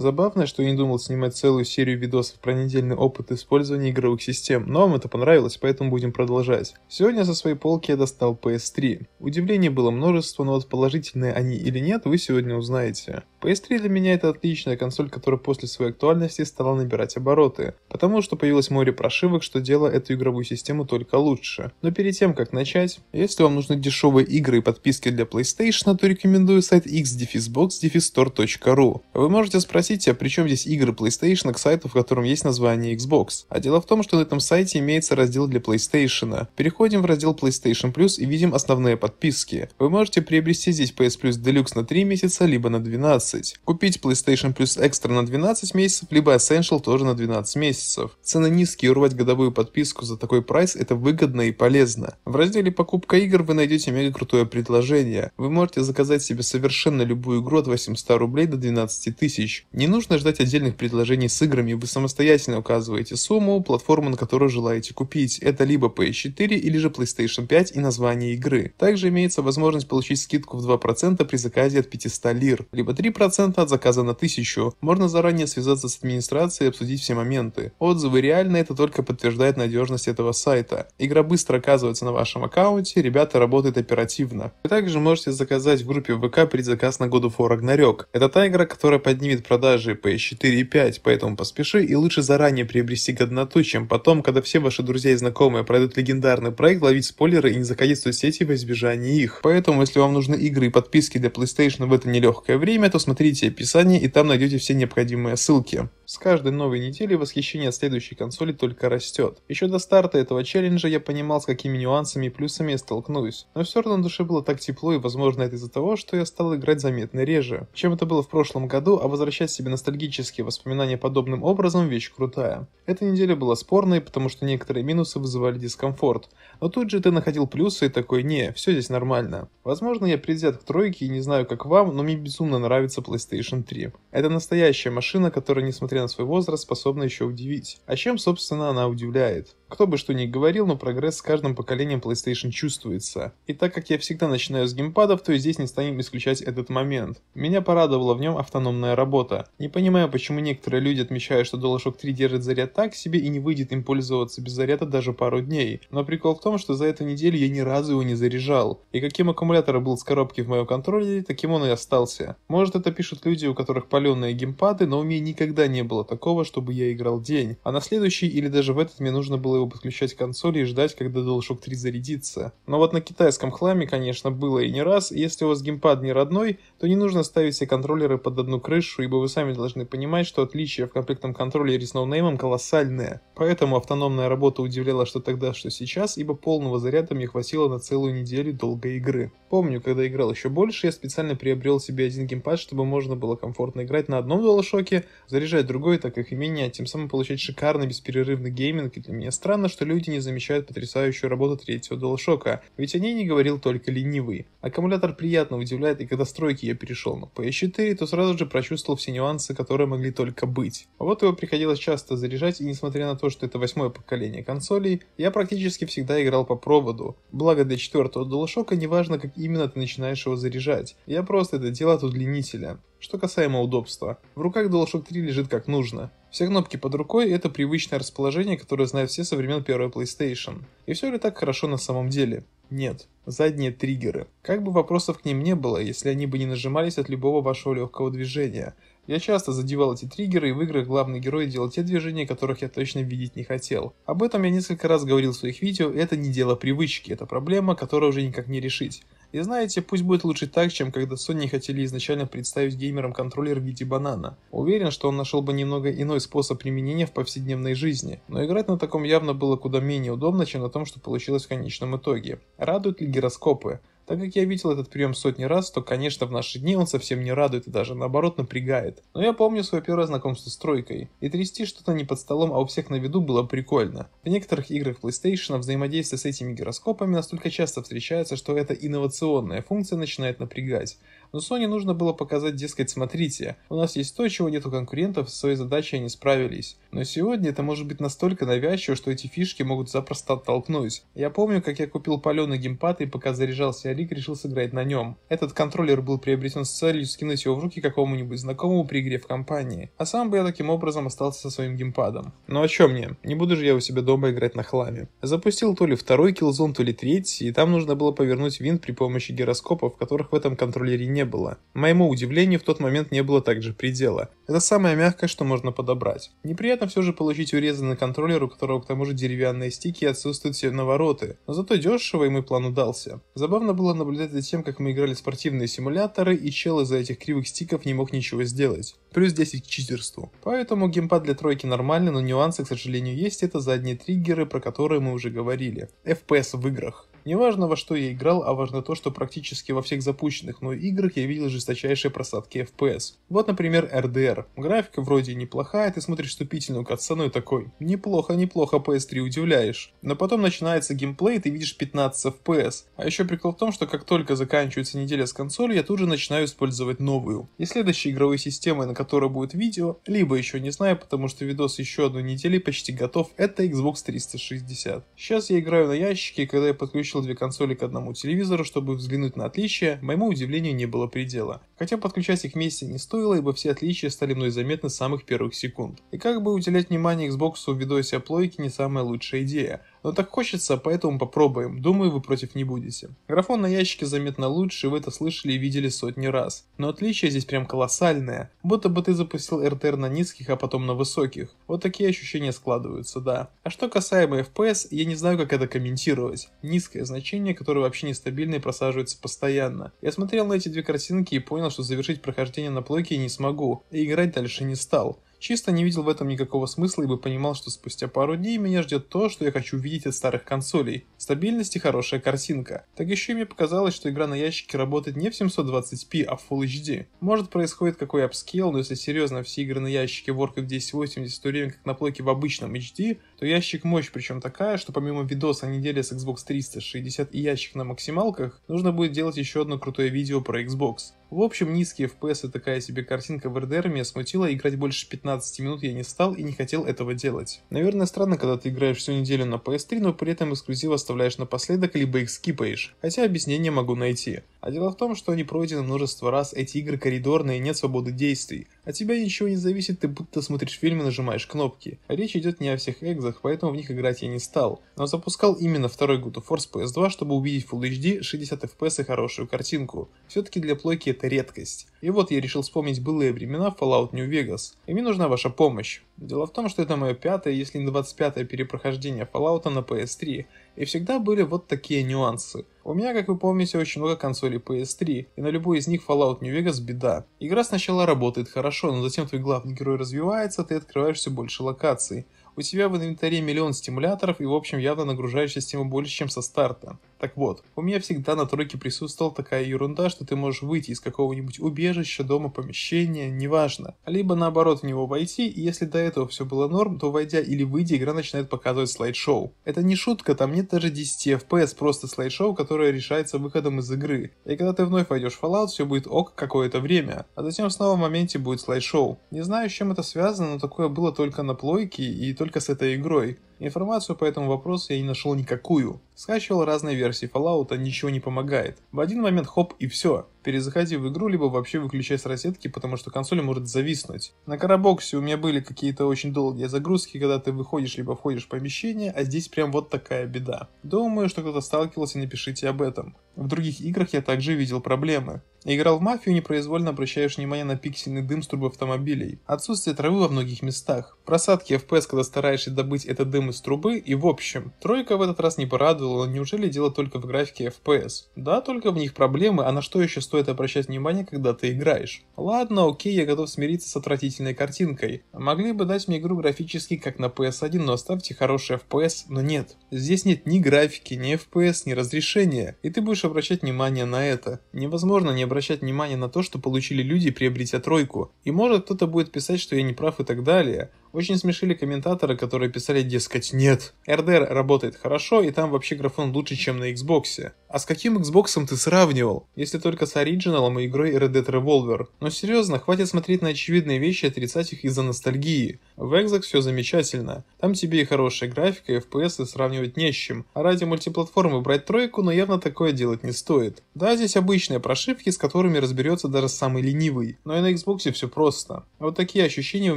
Забавно, что я не думал снимать целую серию видосов про недельный опыт использования игровых систем, но вам это понравилось, поэтому будем продолжать. Сегодня со своей полки я достал PS3. Удивлений было множество, но вот положительные они или нет, вы сегодня узнаете. PS3 для меня это отличная консоль, которая после своей актуальности стала набирать обороты, потому что появилось море прошивок, что делало эту игровую систему только лучше. Но перед тем, как начать, если вам нужны дешевые игры и подписки для PlayStation, то рекомендую сайт xdefisbox.defistore.ru. Вы можете спросить спросите, а при чем здесь игры PlayStation к сайту, в котором есть название Xbox? А дело в том, что на этом сайте имеется раздел для PlayStation. Переходим в раздел PlayStation Plus и видим основные подписки. Вы можете приобрести здесь PS Plus Deluxe на 3 месяца, либо на 12. Купить PlayStation Plus Extra на 12 месяцев, либо Essential тоже на 12 месяцев. Цены низкие, урвать годовую подписку за такой прайс это выгодно и полезно. В разделе покупка игр вы найдете мега крутое предложение. Вы можете заказать себе совершенно любую игру от 800 рублей до 12 тысяч. Не нужно ждать отдельных предложений с играми, вы самостоятельно указываете сумму, платформу, на которую желаете купить. Это либо PS4 или же PlayStation 5 и название игры. Также имеется возможность получить скидку в 2% при заказе от 500 лир, либо 3% от заказа на 1000. Можно заранее связаться с администрацией и обсудить все моменты. Отзывы реально, это только подтверждает надежность этого сайта. Игра быстро оказывается на вашем аккаунте, ребята работают оперативно. Вы также можете заказать в группе ВК предзаказ на году of War Ragnarok. Это та игра, которая поднимет продукт продажи PS4 и 5, поэтому поспеши и лучше заранее приобрести годноту, чем потом, когда все ваши друзья и знакомые пройдут легендарный проект, ловить спойлеры и не закодить сети во избежание их. Поэтому, если вам нужны игры и подписки для PlayStation в это нелегкое время, то смотрите описание и там найдете все необходимые ссылки. С каждой новой недели восхищение от следующей консоли только растет. Еще до старта этого челленджа я понимал, с какими нюансами и плюсами я столкнусь, но все равно на душе было так тепло и, возможно, это из-за того, что я стал играть заметно реже, чем это было в прошлом году, а возвращать себе ностальгические воспоминания подобным образом – вещь крутая. Эта неделя была спорной, потому что некоторые минусы вызывали дискомфорт, но тут же ты находил плюсы и такой «не, все здесь нормально». Возможно, я предвзят к тройке и не знаю, как вам, но мне безумно нравится PlayStation 3. Это настоящая машина, которая, несмотря несмотря на свой возраст, способна еще удивить. А чем, собственно, она удивляет? Кто бы что ни говорил, но прогресс с каждым поколением PlayStation чувствуется. И так как я всегда начинаю с геймпадов, то и здесь не станем исключать этот момент. Меня порадовала в нем автономная работа. Не понимаю, почему некоторые люди отмечают, что DualShock 3 держит заряд так себе и не выйдет им пользоваться без заряда даже пару дней. Но прикол в том, что за эту неделю я ни разу его не заряжал. И каким аккумулятором был с коробки в моем контроллере, таким он и остался. Может это пишут люди, у которых паленые геймпады, но у меня никогда не было такого, чтобы я играл день. А на следующий или даже в этот мне нужно было было подключать консоли и ждать, когда DualShock 3 зарядится. Но вот на китайском хламе, конечно, было и не раз, если у вас геймпад не родной, то не нужно ставить все контроллеры под одну крышу, ибо вы сами должны понимать, что отличия в комплектном контроллере с ноунеймом колоссальные. Поэтому автономная работа удивляла что тогда, что сейчас, ибо полного заряда мне хватило на целую неделю долгой игры. Помню, когда играл еще больше, я специально приобрел себе один геймпад, чтобы можно было комфортно играть на одном DualShock, заряжать другой, так как и менее, тем самым получать шикарный бесперерывный гейминг, и для меня странно странно, что люди не замечают потрясающую работу третьего Dualshockа, ведь о ней не говорил только ленивый. Аккумулятор приятно удивляет, и когда стройки я перешел на PS4, то сразу же прочувствовал все нюансы, которые могли только быть. А вот его приходилось часто заряжать, и несмотря на то, что это восьмое поколение консолей, я практически всегда играл по проводу. Благо для четвертого Dualshockа неважно, как именно ты начинаешь его заряжать, я просто это делал от удлинителя. Что касаемо удобства, в руках DualShock 3 лежит как нужно. Все кнопки под рукой — это привычное расположение, которое знают все со времен первой PlayStation. И все ли так хорошо на самом деле? Нет. Задние триггеры. Как бы вопросов к ним не было, если они бы не нажимались от любого вашего легкого движения. Я часто задевал эти триггеры, и в играх главный герой делал те движения, которых я точно видеть не хотел. Об этом я несколько раз говорил в своих видео, это не дело привычки, это проблема, которую уже никак не решить. И знаете, пусть будет лучше так, чем когда Sony хотели изначально представить геймерам контроллер в виде банана. Уверен, что он нашел бы немного иной способ применения в повседневной жизни, но играть на таком явно было куда менее удобно, чем на том, что получилось в конечном итоге. Радуют ли гироскопы? Так как я видел этот прием сотни раз, то, конечно, в наши дни он совсем не радует и даже наоборот напрягает. Но я помню свое первое знакомство с тройкой. И трясти что-то не под столом, а у всех на виду было прикольно. В некоторых играх PlayStation взаимодействие с этими гироскопами настолько часто встречается, что эта инновационная функция начинает напрягать. Но Sony нужно было показать, дескать, смотрите, у нас есть то, чего нет у конкурентов, с своей задачей они справились. Но сегодня это может быть настолько навязчиво, что эти фишки могут запросто оттолкнуть. Я помню, как я купил паленый геймпад и пока заряжался Алик, решил сыграть на нем. Этот контроллер был приобретен с целью скинуть его в руки какому-нибудь знакомому при игре в компании. А сам бы я таким образом остался со своим геймпадом. Но ну о а чем мне? Не буду же я у себя дома играть на хламе. Запустил то ли второй Killzone, то ли третий, и там нужно было повернуть винт при помощи гироскопов, которых в этом контроллере не не было. Моему удивлению в тот момент не было также предела. Это самое мягкое, что можно подобрать. Неприятно все же получить урезанный контроллер, у которого к тому же деревянные стики и отсутствуют все навороты, но зато дешево и мой план удался. Забавно было наблюдать за тем, как мы играли в спортивные симуляторы, и чел из-за этих кривых стиков не мог ничего сделать. Плюс 10 к читерству. Поэтому геймпад для тройки нормальный, но нюансы, к сожалению, есть, это задние триггеры, про которые мы уже говорили. FPS в играх. Не важно, во что я играл, а важно то, что практически во всех запущенных мной играх я видел жесточайшие просадки FPS. Вот, например, RDR. Графика вроде неплохая, ты смотришь вступительную катсцену и такой «Неплохо, неплохо, PS3 удивляешь». Но потом начинается геймплей, и ты видишь 15 FPS. А еще прикол в том, что как только заканчивается неделя с консолью, я тут же начинаю использовать новую. И следующей игровой системой, на которой будет видео, либо еще не знаю, потому что видос еще одной недели почти готов, это Xbox 360. Сейчас я играю на ящике, и когда я подключу подключил две консоли к одному телевизору, чтобы взглянуть на отличия, моему удивлению не было предела. Хотя подключать их вместе не стоило, ибо все отличия стали мной заметны с самых первых секунд. И как бы уделять внимание Xbox в видосе о плойке не самая лучшая идея, но так хочется, поэтому попробуем. Думаю, вы против не будете. Графон на ящике заметно лучше, вы это слышали и видели сотни раз. Но отличие здесь прям колоссальное. Будто бы ты запустил РТР на низких, а потом на высоких. Вот такие ощущения складываются, да. А что касаемо FPS, я не знаю, как это комментировать. Низкое значение, которое вообще нестабильно и просаживается постоянно. Я смотрел на эти две картинки и понял, понял, что завершить прохождение на плойке я не смогу, и играть дальше не стал. Чисто не видел в этом никакого смысла, ибо понимал, что спустя пару дней меня ждет то, что я хочу видеть от старых консолей. Стабильность и хорошая картинка. Так еще и мне показалось, что игра на ящике работает не в 720p, а в Full HD. Может происходит какой апскейл, но если серьезно, все игры на ящике воркают в 1080, в то время как на плойке в обычном HD, то ящик мощь причем такая, что помимо видоса о неделе с Xbox 360 и ящик на максималках, нужно будет делать еще одно крутое видео про Xbox. В общем, низкие FPS и такая себе картинка в RDR меня смутила, играть больше 15 минут я не стал и не хотел этого делать. Наверное, странно, когда ты играешь всю неделю на PS3, но при этом эксклюзив оставляешь напоследок, либо их скипаешь, хотя объяснение могу найти. А дело в том, что они пройдены множество раз, эти игры коридорные, нет свободы действий. От тебя ничего не зависит, ты будто смотришь фильм и нажимаешь кнопки. Речь идет не о всех экзах, поэтому в них играть я не стал. Но запускал именно второй God of War с PS2, чтобы увидеть Full HD, 60 FPS и хорошую картинку. Все-таки для плойки это редкость. И вот я решил вспомнить былые времена Fallout New Vegas. И мне нужна ваша помощь. Дело в том, что это мое пятое, если не 25 пятое перепрохождение Fallout на PS3. И всегда были вот такие нюансы. У меня, как вы помните, очень много консолей PS3, и на любой из них Fallout New Vegas беда. Игра сначала работает хорошо, но затем твой главный герой развивается, ты открываешь все больше локаций. У тебя в инвентаре миллион стимуляторов и в общем явно нагружаешь систему больше, чем со старта. Так вот, у меня всегда на тройке присутствовала такая ерунда, что ты можешь выйти из какого-нибудь убежища, дома, помещения, неважно. Либо наоборот в него войти, и если до этого все было норм, то войдя или выйдя, игра начинает показывать слайд-шоу. Это не шутка, там нет даже 10 FPS, просто слайд-шоу, которое решается выходом из игры. И когда ты вновь войдешь в Fallout, все будет ок какое-то время, а затем снова в моменте будет слайд-шоу. Не знаю, с чем это связано, но такое было только на плойке и только с этой игрой. Информацию по этому вопросу я не нашел никакую. Скачивал разные версии Fallout, а ничего не помогает. В один момент хоп и все перезаходи в игру, либо вообще выключай с розетки, потому что консоль может зависнуть. На Карабоксе у меня были какие-то очень долгие загрузки, когда ты выходишь либо входишь в помещение, а здесь прям вот такая беда. Думаю, что кто-то сталкивался, напишите об этом. В других играх я также видел проблемы. Играл в мафию, непроизвольно обращаешь внимание на пиксельный дым с труб автомобилей. Отсутствие травы во многих местах. Просадки FPS, когда стараешься добыть этот дым из трубы и в общем. Тройка в этот раз не порадовала, неужели дело только в графике FPS? Да, только в них проблемы, а на что еще стоит обращать внимание, когда ты играешь. Ладно, окей, я готов смириться с отвратительной картинкой. Могли бы дать мне игру графически, как на PS1, но оставьте хороший FPS, но нет. Здесь нет ни графики, ни FPS, ни разрешения, и ты будешь обращать внимание на это. Невозможно не обращать внимание на то, что получили люди, приобретя тройку. И может кто-то будет писать, что я не прав и так далее. Очень смешили комментаторы, которые писали, дескать, нет, RDR работает хорошо, и там вообще графон лучше, чем на Xbox. А с каким Xbox ты сравнивал? Если только с Original и игрой Red Dead Revolver. Но серьезно, хватит смотреть на очевидные вещи и отрицать их из-за ностальгии. В Exox все замечательно. Там тебе и хорошая графика, и FPS, и сравнивать не с чем. А ради мультиплатформы брать тройку, но ну, явно такое делать не стоит. Да, здесь обычные прошивки, с которыми разберется даже самый ленивый. Но и на Xbox все просто. Вот такие ощущения у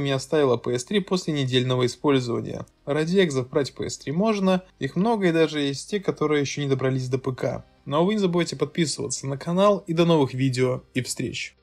меня оставила PS3 после недельного использования. Ради экзов брать PS3 можно, их много и даже есть те, которые еще не добрались до ПК. Но ну а вы не забывайте подписываться на канал и до новых видео и встреч.